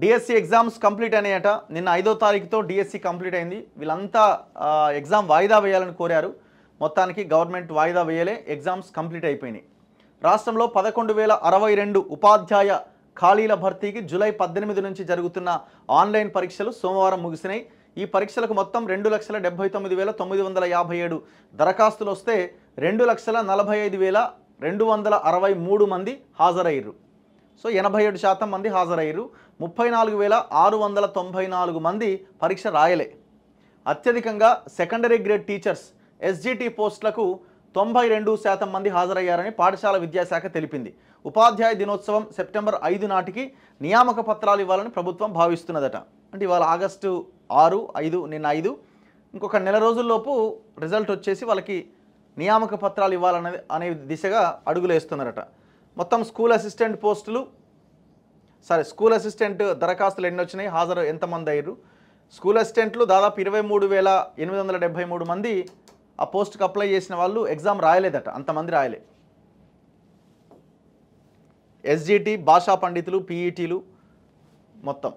DSC exams complete అయినాయట నిన్న ఐదో తారీఖుతో DSC complete e అయింది వీళ్ళంతా ఎగ్జామ్ వాయిదా వేయాలని కోరారు మొత్తానికి గవర్నమెంట్ వాయిదా వేయలే ఎగ్జామ్స్ కంప్లీట్ అయిపోయినాయి రాష్ట్రంలో పదకొండు వేల అరవై రెండు ఉపాధ్యాయ ఖాళీల భర్తీకి జూలై పద్దెనిమిది నుంచి జరుగుతున్న ఆన్లైన్ పరీక్షలు సోమవారం ముగిసినాయి ఈ పరీక్షలకు మొత్తం రెండు లక్షల డెబ్బై తొమ్మిది వేల తొమ్మిది వందల యాభై ఏడు దరఖాస్తులు వస్తే రెండు లక్షల నలభై ఐదు వేల రెండు వందల అరవై మూడు మంది హాజరయ్యారు సో ఎనభై ఏడు శాతం మంది హాజరయ్యారు ముప్పై నాలుగు వేల ఆరు వందల తొంభై నాలుగు మంది పరీక్ష రాయలే అత్యధికంగా సెకండరీ గ్రేడ్ టీచర్స్ ఎస్జిటి పోస్టులకు తొంభై రెండు శాతం మంది హాజరయ్యారని పాఠశాల విద్యాశాఖ తెలిపింది ఉపాధ్యాయ దినోత్సవం సెప్టెంబర్ ఐదు నాటికి నియామక పత్రాలు ఇవ్వాలని ప్రభుత్వం భావిస్తున్నదట అంటే ఇవాళ ఆగస్టు ఆరు ఐదు నిన్న ఐదు ఇంకొక నెల రోజుల్లోపు రిజల్ట్ వచ్చేసి వాళ్ళకి నియామక పత్రాలు ఇవ్వాలనేది అనే దిశగా అడుగులేస్తున్నారట మొత్తం స్కూల్ అసిస్టెంట్ పోస్టులు సరే స్కూల్ అసిస్టెంట్ దరఖాస్తులు ఎన్ని వచ్చినాయి హాజరు ఎంతమంది అయ్యారు స్కూల్ అసిస్టెంట్లు దాదాపు ఇరవై మూడు వేల ఎనిమిది వందల డెబ్బై మూడు మంది ఆ పోస్ట్కి అప్లై చేసిన వాళ్ళు ఎగ్జామ్ రాయలేదట అంతమంది రాయలే ఎస్జిటి భాషా పండితులు పీఈటీలు మొత్తం